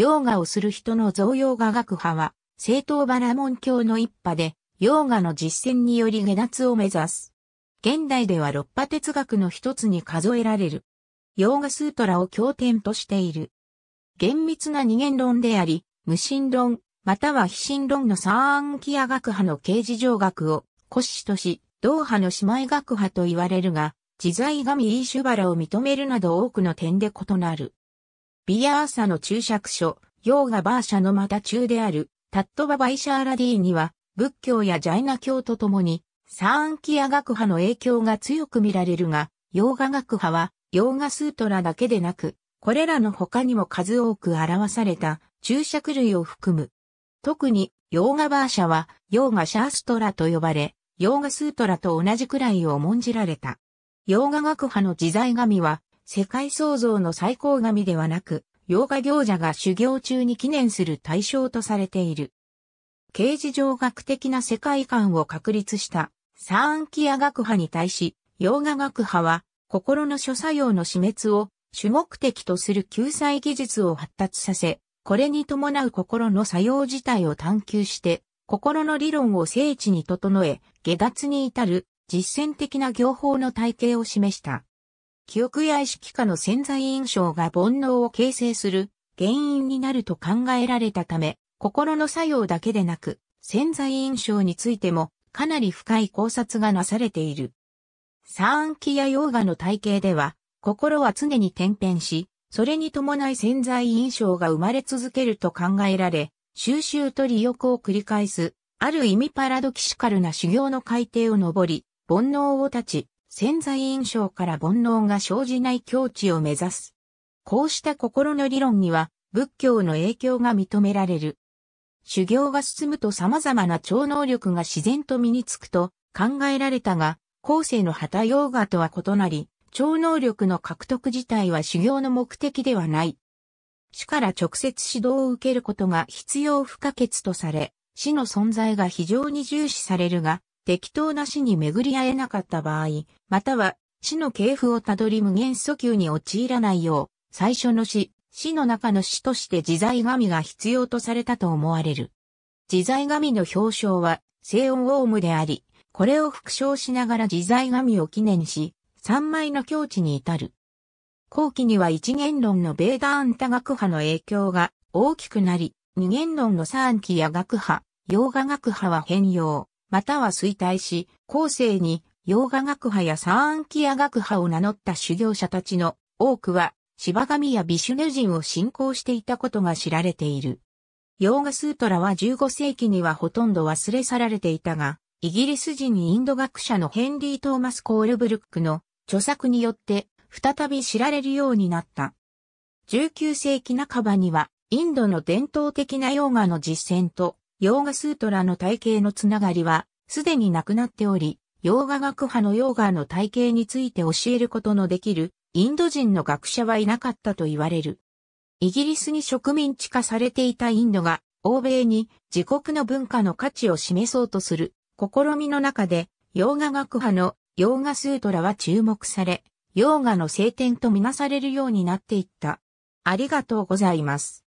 ヨーガをする人の増用画学派は、正統バラモン教の一派で、ヨーガの実践により下脱を目指す。現代では六波哲学の一つに数えられる。ヨーガスートラを経典としている。厳密な二元論であり、無神論、または非神論のサーンキア学派の形事上学を、骨子とし、同派の姉妹学派と言われるが、自在神イーシュバラを認めるなど多くの点で異なる。ビアーサの注釈書、ヨーガバーシャのまた中である、タットババイシャーラディーには、仏教やジャイナ教とともに、サーンキア学派の影響が強く見られるが、ヨーガ学派は、ヨーガスートラだけでなく、これらの他にも数多く表された注釈類を含む。特に、ヨーガバーシャは、ヨーガシャーストラと呼ばれ、ヨーガスートラと同じくらいを重んじられた。ヨーガ学派の自在神は、世界創造の最高神ではなく、洋画行者が修行中に記念する対象とされている。刑事上学的な世界観を確立したサーンキア学派に対し、洋画学派は心の諸作用の死滅を主目的とする救済技術を発達させ、これに伴う心の作用自体を探求して、心の理論を精緻に整え、下脱に至る実践的な行法の体系を示した。記憶や意識下の潜在印象が煩悩を形成する原因になると考えられたため、心の作用だけでなく、潜在印象についてもかなり深い考察がなされている。三期やヨーガの体系では、心は常に転変し、それに伴い潜在印象が生まれ続けると考えられ、収集と利欲を繰り返す、ある意味パラドキシカルな修行の海底を登り、煩悩を断ち、潜在印象から煩悩が生じない境地を目指す。こうした心の理論には仏教の影響が認められる。修行が進むと様々な超能力が自然と身につくと考えられたが、後世の旗ヨーガとは異なり、超能力の獲得自体は修行の目的ではない。死から直接指導を受けることが必要不可欠とされ、死の存在が非常に重視されるが、適当な死に巡り合えなかった場合、または死の系譜をたどり無限訴求に陥らないよう、最初の死、死の中の死として自在神が必要とされたと思われる。自在神の表彰は、聖音オウムであり、これを復唱しながら自在神を記念し、三枚の境地に至る。後期には一元論のベーダーンタ学派の影響が大きくなり、二元論の三期や学派、洋画学派は変容。または衰退し、後世に、洋画学派やサーンキア学派を名乗った修行者たちの多くは、芝神やビシュヌ人を信仰していたことが知られている。洋画スートラは15世紀にはほとんど忘れ去られていたが、イギリス人インド学者のヘンリー・トーマス・コールブルックの著作によって再び知られるようになった。19世紀半ばにはインドの伝統的なヨーガの実践とヨーガスートラの体系のつながりは、すでになくなっており、洋画学派のヨーガの体系について教えることのできるインド人の学者はいなかったと言われる。イギリスに植民地化されていたインドが欧米に自国の文化の価値を示そうとする試みの中で洋画学派のヨーガスートラは注目され、ヨーガの聖典とみなされるようになっていった。ありがとうございます。